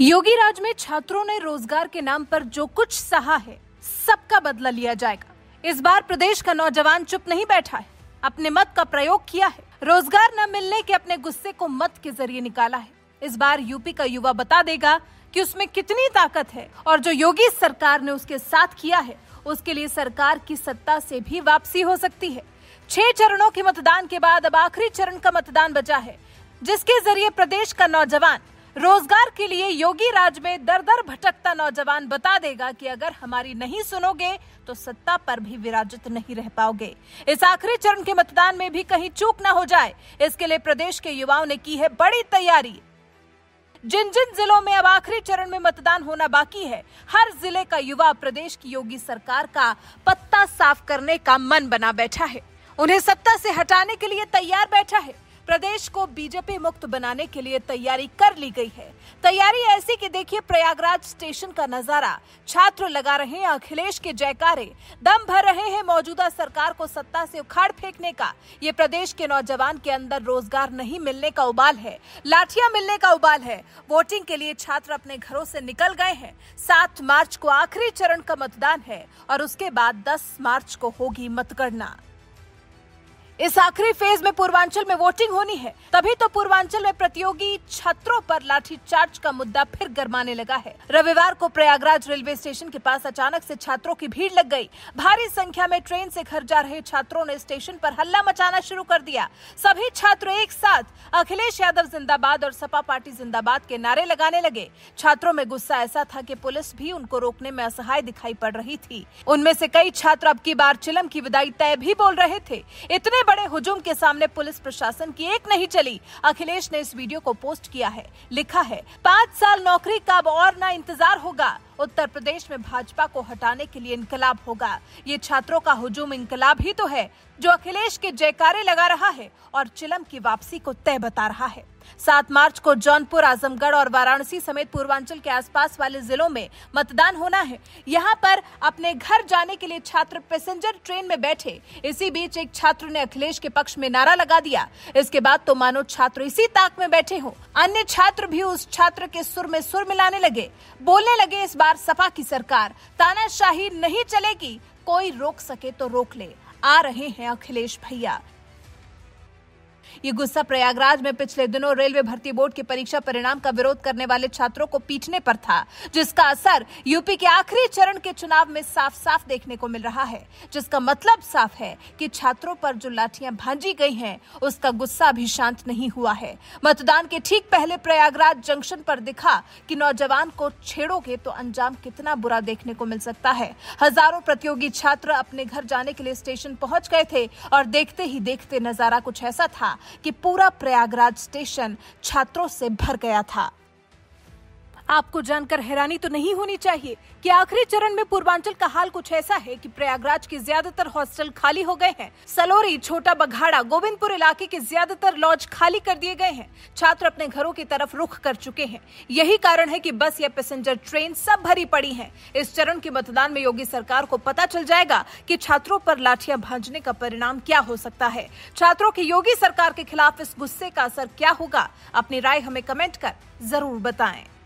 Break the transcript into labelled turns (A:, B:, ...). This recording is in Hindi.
A: योगी राज में छात्रों ने रोजगार के नाम पर जो कुछ सहा है सबका बदला लिया जाएगा इस बार प्रदेश का नौजवान चुप नहीं बैठा है अपने मत का प्रयोग किया है रोजगार न मिलने के अपने गुस्से को मत के जरिए निकाला है इस बार यूपी का युवा बता देगा कि उसमें कितनी ताकत है और जो योगी सरकार ने उसके साथ किया है उसके लिए सरकार की सत्ता से भी वापसी हो सकती है छह चरणों के मतदान के बाद अब आखिरी चरण का मतदान बचा है जिसके जरिए प्रदेश का नौजवान रोजगार के लिए योगी राज में दर दर भटकता नौजवान बता देगा कि अगर हमारी नहीं सुनोगे तो सत्ता पर भी विराजित नहीं रह पाओगे इस आखिरी चरण के मतदान में भी कहीं चूक ना हो जाए इसके लिए प्रदेश के युवाओं ने की है बड़ी तैयारी जिन जिन जिलों में अब आखिरी चरण में मतदान होना बाकी है हर जिले का युवा प्रदेश की योगी सरकार का पत्ता साफ करने का मन बना बैठा है उन्हें सत्ता से हटाने के लिए तैयार बैठा है प्रदेश को बीजेपी मुक्त बनाने के लिए तैयारी कर ली गई है तैयारी ऐसी कि देखिए प्रयागराज स्टेशन का नजारा छात्र लगा रहे हैं अखिलेश के जयकारे दम भर रहे हैं मौजूदा सरकार को सत्ता से उखाड़ फेंकने का ये प्रदेश के नौजवान के अंदर रोजगार नहीं मिलने का उबाल है लाठियां मिलने का उबाल है वोटिंग के लिए छात्र अपने घरों से निकल गए हैं सात मार्च को आखिरी चरण का मतदान है और उसके बाद दस मार्च को होगी मतगणना इस आखिरी फेज में पूर्वांचल में वोटिंग होनी है तभी तो पूर्वांचल में प्रतियोगी छात्रों पर लाठीचार्ज का मुद्दा फिर गरमाने लगा है रविवार को प्रयागराज रेलवे स्टेशन के पास अचानक से छात्रों की भीड़ लग गई भारी संख्या में ट्रेन से घर जा रहे छात्रों ने स्टेशन पर हल्ला मचाना शुरू कर दिया सभी छात्र एक साथ अखिलेश यादव जिंदाबाद और सपा पार्टी जिंदाबाद के नारे लगाने लगे छात्रों में गुस्सा ऐसा था की पुलिस भी उनको रोकने में असहाय दिखाई पड़ रही थी उनमें से कई छात्र अब की बार चिलम की विदाई तय भी बोल रहे थे इतने बड़े हुजूम के सामने पुलिस प्रशासन की एक नहीं चली अखिलेश ने इस वीडियो को पोस्ट किया है लिखा है पाँच साल नौकरी का अब और ना इंतजार होगा उत्तर प्रदेश में भाजपा को हटाने के लिए इनकलाब होगा ये छात्रों का हुजूम इनकलाब ही तो है जो अखिलेश के जयकारे लगा रहा है और चिलम की वापसी को तय बता रहा है सात मार्च को जौनपुर आजमगढ़ और वाराणसी समेत पूर्वांचल के आसपास वाले जिलों में मतदान होना है यहाँ पर अपने घर जाने के लिए छात्र पैसेंजर ट्रेन में बैठे इसी बीच एक छात्र ने अखिलेश के पक्ष में नारा लगा दिया इसके बाद तो मानो छात्र इसी ताक में बैठे हो अन्य छात्र भी उस छात्र के सुर में सुर मिलाने लगे बोलने लगे इस बात बार सपा की सरकार तानाशाही नहीं चलेगी कोई रोक सके तो रोक ले आ रहे हैं अखिलेश भैया ये गुस्सा प्रयागराज में पिछले दिनों रेलवे भर्ती बोर्ड की परीक्षा परिणाम का विरोध करने वाले छात्रों को पीटने पर था जिसका असर यूपी के आखिरी चरण के चुनाव में साफ साफ देखने को मिल रहा है जिसका मतलब साफ है कि छात्रों पर जो लाठियां भांजी गई हैं उसका गुस्सा भी शांत नहीं हुआ है मतदान के ठीक पहले प्रयागराज जंक्शन पर दिखा कि नौजवान को छेड़ोगे तो अंजाम कितना बुरा देखने को मिल सकता है हजारों प्रतियोगी छात्र अपने घर जाने के लिए स्टेशन पहुंच गए थे और देखते ही देखते नजारा कुछ ऐसा था कि पूरा प्रयागराज स्टेशन छात्रों से भर गया था आपको जानकर हैरानी तो नहीं होनी चाहिए कि आखिरी चरण में पूर्वांचल का हाल कुछ ऐसा है कि प्रयागराज के ज्यादातर हॉस्टल खाली हो गए हैं सलोरी छोटा बघाड़ा गोविंदपुर इलाके के ज्यादातर लॉज खाली कर दिए गए हैं छात्र अपने घरों की तरफ रुख कर चुके हैं यही कारण है की बस या पैसेंजर ट्रेन सब भरी पड़ी है इस चरण के मतदान में योगी सरकार को पता चल जाएगा की छात्रों पर लाठियां भाजने का परिणाम क्या हो सकता है छात्रों की योगी सरकार के खिलाफ इस गुस्से का असर क्या होगा अपनी राय हमें कमेंट कर जरूर बताएं